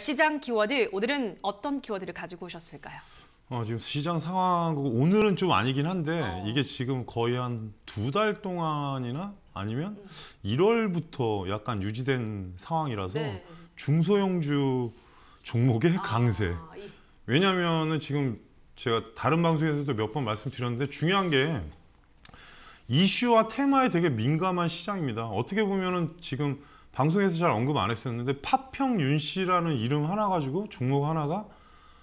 시장 키워드 오늘은 어떤 키워드를 가지고 오셨을까요? 어, 지금 시장 상황 오늘은 좀 아니긴 한데 어. 이게 지금 거의 한 두 달 동안이나 아니면 음. 1월부터 약간 유지된 상황이라서 네. 중소형주 종목의 아, 강세. 왜냐면은 하 지금 제가 다른 방송에서도 몇 번 말씀드렸는데 중요한 게 이슈와 테마에 되게 민감한 시장입니다. 어떻게 보면은 지금 방송에서 잘 언급 안 했었는데 파평 윤 씨라는 이름 하나 가지고 종목 하나가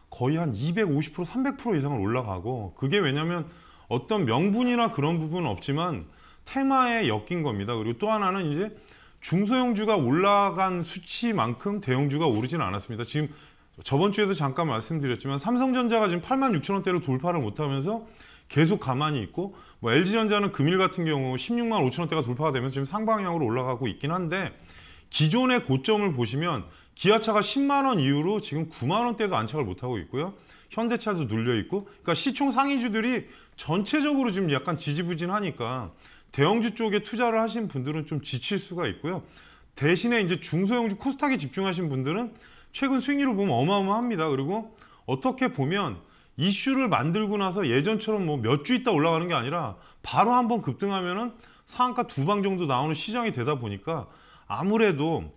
거의 한 250% 300% 이상을 올라가고 그게 왜냐면 어떤 명분이나 그런 부분은 없지만 테마에 엮인 겁니다. 그리고 또 하나는 이제 중소형주가 올라간 수치만큼 대형주가 오르지는 않았습니다. 지금 저번 주에도 잠깐 말씀드렸지만 삼성전자가 지금 8만 6천 원대로 돌파를 못하면서 계속 가만히 있고 뭐 LG전자는 금일 같은 경우 16만 5천 원대가 돌파가 되면서 지금 상방향으로 올라가고 있긴 한데 기존의 고점을 보시면 기아차가 10만 원 이후로 지금 9만 원대도 안착을 못하고 있고요. 현대차도 눌려 있고 그러니까 시총 상위주들이 전체적으로 지금 약간 지지부진하니까 대형주 쪽에 투자를 하신 분들은 좀 지칠 수가 있고요. 대신에 이제 중소형주 코스닥에 집중하신 분들은 최근 수익률을 보면 어마어마합니다. 그리고 어떻게 보면 이슈를 만들고 나서 예전처럼 뭐 몇 주 있다 올라가는 게 아니라 바로 한번 급등하면은 상한가 두 방 정도 나오는 시장이 되다 보니까 아무래도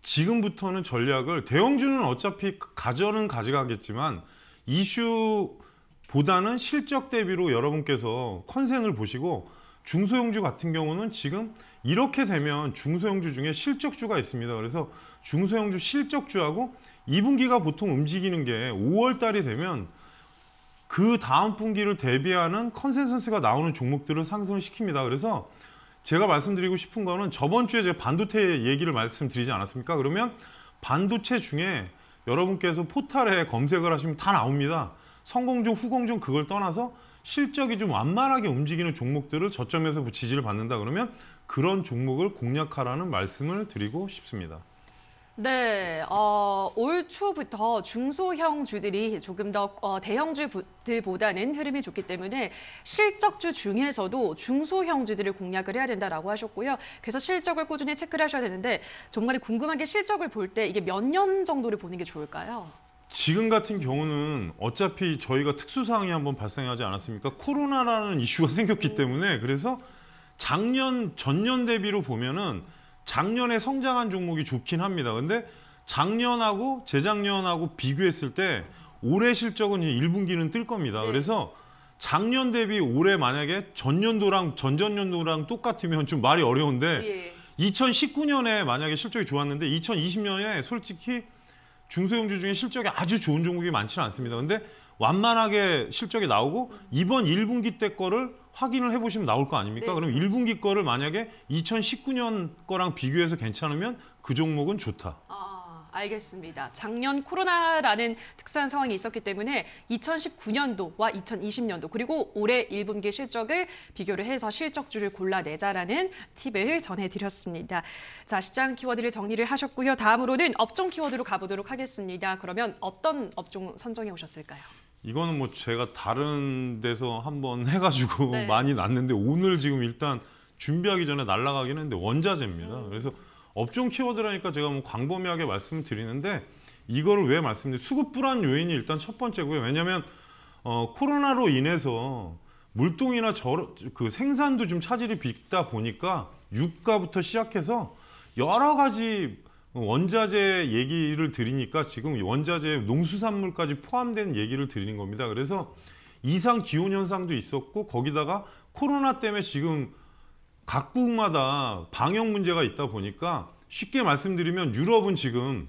지금부터는 전략을 대형주는 어차피 가져는 가져가겠지만 이슈보다는 실적 대비로 여러분께서 컨셉을 보시고 중소형주 같은 경우는 지금 이렇게 되면 중소형주 중에 실적주가 있습니다. 그래서 중소형주 실적주하고 2분기가 보통 움직이는 게 5월달이 되면 그 다음 분기를 대비하는 컨센서스가 나오는 종목들을 상승을 시킵니다. 그래서 제가 말씀드리고 싶은 거는 저번 주에 제가 반도체 얘기를 말씀드리지 않았습니까? 그러면 반도체 중에 여러분께서 포탈에 검색을 하시면 다 나옵니다. 성공종, 후공종 그걸 떠나서 실적이 좀 완만하게 움직이는 종목들을 저점에서 지지를 받는다 그러면 그런 종목을 공략하라는 말씀을 드리고 싶습니다. 네, 어, 올 초부터 중소형주들이 조금 더 어, 대형주들보다는 흐름이 좋기 때문에 실적주 중에서도 중소형주들을 공략을 해야 된다라고 하셨고요. 그래서 실적을 꾸준히 체크를 하셔야 되는데 정말 궁금한 게 실적을 볼 때 이게 몇 년 정도를 보는 게 좋을까요? 지금 같은 경우는 어차피 저희가 특수사항이 한번 발생하지 않았습니까? 코로나라는 이슈가 생겼기 때문에 그래서 작년 전년 대비로 보면은 작년에 성장한 종목이 좋긴 합니다. 근데 작년하고 재작년하고 비교했을 때 올해 실적은 이제 1분기는 뜰 겁니다. 네. 그래서 작년 대비 올해 만약에 전년도랑 전전년도랑 똑같으면 좀 말이 어려운데 예. 2019년에 만약에 실적이 좋았는데 2020년에 솔직히 중소형주 중에 실적이 아주 좋은 종목이 많지는 않습니다. 근데 완만하게 실적이 나오고 이번 1분기 때 거를 확인을 해보시면 나올 거 아닙니까? 네, 그럼 그 그렇죠. 1분기 거를 만약에 2019년 거랑 비교해서 괜찮으면 그 종목은 좋다. 아, 알겠습니다. 작년 코로나라는 특수한 상황이 있었기 때문에 2019년도와 2020년도 그리고 올해 1분기 실적을 비교를 해서 실적주를 골라내자라는 팁을 전해드렸습니다. 자, 시장 키워드를 정리를 하셨고요. 다음으로는 업종 키워드로 가보도록 하겠습니다. 그러면 어떤 업종 선정해 오셨을까요? 이거는 뭐 제가 다른 데서 한번 해가지고 네. 많이 났는데 오늘 지금 일단 준비하기 전에 날라가긴 했는데 원자재입니다. 음. 그래서 업종 키워드라니까 제가 뭐 광범위하게 말씀을 드리는데 이거를 왜 말씀드리 수급 불안 요인이 일단 첫 번째고요. 왜냐하면 어, 코로나로 인해서 물동이나 저, 그 생산도 좀 차질이 빚다 보니까 유가부터 시작해서 여러 가지 원자재 얘기를 드리니까 지금 원자재 농수산물까지 포함된 얘기를 드리는 겁니다. 그래서 이상 기온 현상도 있었고 거기다가 코로나 때문에 지금 각국마다 방역 문제가 있다 보니까 쉽게 말씀드리면 유럽은 지금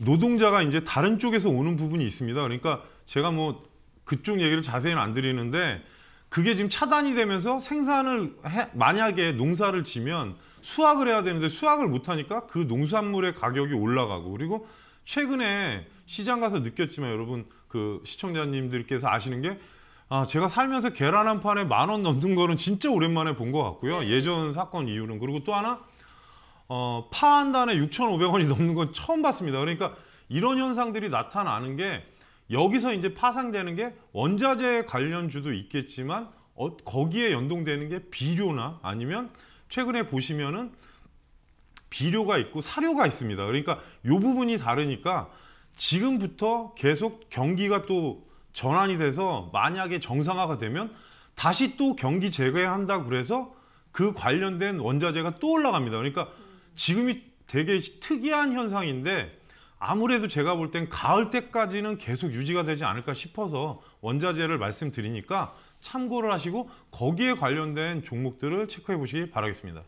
노동자가 이제 다른 쪽에서 오는 부분이 있습니다. 그러니까 제가 뭐 그쪽 얘기를 자세히는 안 드리는데 그게 지금 차단이 되면서 생산을 해, 만약에 농사를 지면 수확을 해야 되는데 수확을 못하니까 그 농산물의 가격이 올라가고 그리고 최근에 시장 가서 느꼈지만 여러분 그 시청자님들께서 아시는 게 아, 제가 살면서 계란 한 판에 만 원 넘는 거는 진짜 오랜만에 본 것 같고요. 네. 예전 사건 이후는. 그리고 또 하나, 어, 파 한 단에 6,500원이 넘는 건 처음 봤습니다. 그러니까 이런 현상들이 나타나는 게 여기서 이제 파상되는게 원자재 관련주도 있겠지만 어, 거기에 연동되는 게 비료나 아니면 최근에 보시면은 비료가 있고 사료가 있습니다. 그러니까 이 부분이 다르니까 지금부터 계속 경기가 또 전환이 돼서 만약에 정상화가 되면 다시 또 경기 재개한다 그래서 그 관련된 원자재가 또 올라갑니다. 그러니까 지금이 되게 특이한 현상인데 아무래도 제가 볼 땐 가을 때까지는 계속 유지가 되지 않을까 싶어서 원자재를 말씀드리니까 참고를 하시고 거기에 관련된 종목들을 체크해 보시기 바라겠습니다.